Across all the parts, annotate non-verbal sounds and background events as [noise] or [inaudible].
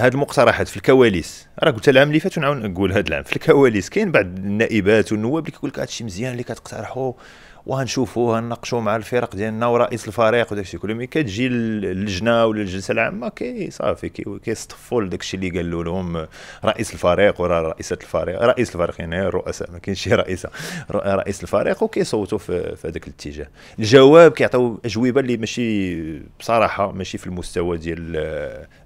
هاد المقترحات في الكواليس راه قلت العام اللي فات ونعاود نقول هاد العام في الكواليس كاين بعض النائبات والنواب اللي كيقول لك هادشي مزيان اللي كتقترحوا وهنشوفوا هنناقشوا مع الفرق ديالنا ورئيس الفريق وداك الشيء كله كتجي اللجنه ولا الجلسه العامه كي صافي كيصطفوا كي لداك الشيء اللي قالوا لهم رئيس الفريق ولا رئيسه الفريق رئيس الفريق يعني الرؤساء ما كاينش شي رئيسه رئيس الفريق وكيصوتوا في هذاك الاتجاه الجواب كيعطيو اجوبه اللي ماشي بصراحه ماشي في المستوى ديال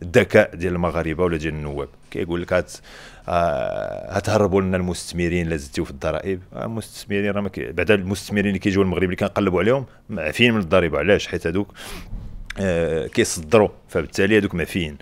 الذكاء ديال المغاربه ولا ديال النواب كيقول لك آه، هتهربوا لنا المستثمرين لا زدتيو في الضرائب آه، المستثمرين راه بعدا المستثمرين اللي كيجيو المغرب اللي كنقلبوا عليهم معفيين من الضريبه علاش حيت هذوك آه، كيصدروا فبالتالي هذوك معفيين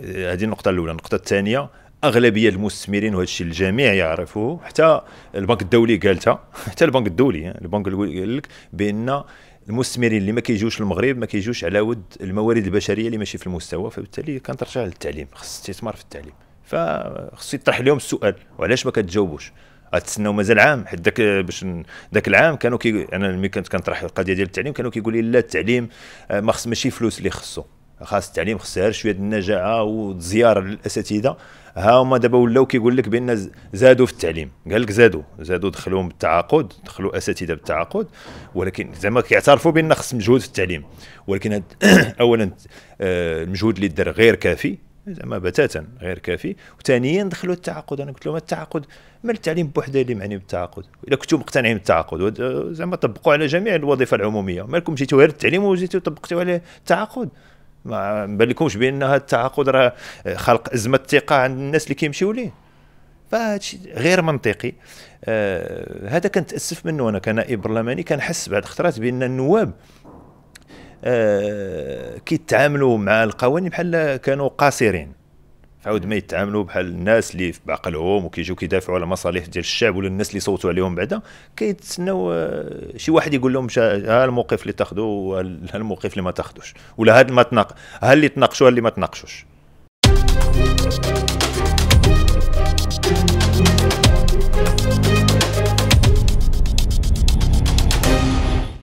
هذه آه، النقطه الاولى النقطه الثانيه اغلبيه المستثمرين وهذا الشيء الجميع يعرفوه حتى البنك الدولي قالتها [laughs] حتى البنك الدولي آه، البنك قال لك بان المستثمرين اللي ما كيجيوش المغرب ما كيجيوش على ود الموارد البشريه اللي ماشي في المستوى فبالتالي كنترجع للتعليم خص استثمار في التعليم فخص يطرح لهم السؤال وعلاش ما كتجاوبوش غتسناو مازال عام حيت ذاك باش ذاك العام كانوا كي انا ملي كنت كنطرح القضيه ديال التعليم كانوا كيقول لي لا التعليم آه، ما خص ماشي فلوس اللي خصو خاص التعليم خصها غير شويه النجاعه والزياره للاساتذه ها هما دابا ولاو كيقول لك بان زادوا في التعليم قال لك زادوا زادوا دخلوهم بالتعاقد دخلوا اساتذه بالتعاقد ولكن زعما كيعترفوا بان خص مجهود في التعليم ولكن [coughs] اولا آه، المجهود اللي دار غير كافي زعما بتاتا غير كافي وثانيا دخلوا التعاقد انا قلت لهم التعاقد ما التعليم بوحده اللي معني بالتعاقد اذا كنتم مقتنعين بالتعاقد زعما طبقوا على جميع الوظيفه العموميه مالكم جيتوا غير التعليم وجيتوا طبقتوا عليه التعاقد ما بالكمش بان هذا التعاقد راه خلق ازمه ثقه عند الناس اللي كيمشيو ليه فهادشي غير منطقي آه هذا كنتاسف منه انا كنائب برلماني كنحس بعد خطرات بان النواب آه، كيتعاملوا مع القوانين بحال كانوا قاصرين عاود ما يتعاملوا بحال الناس اللي في بعقلهم وكيجيو كيدافعوا على مصالح ديال الشعب ولا الناس اللي صوتوا عليهم بعدا كيتسناو آه، شي واحد يقول لهم ها الموقف اللي تاخذوا ها الموقف اللي ما تاخذوش ولا هاد ما تناق ها اللي تناقشوا ها اللي ما تناقشوش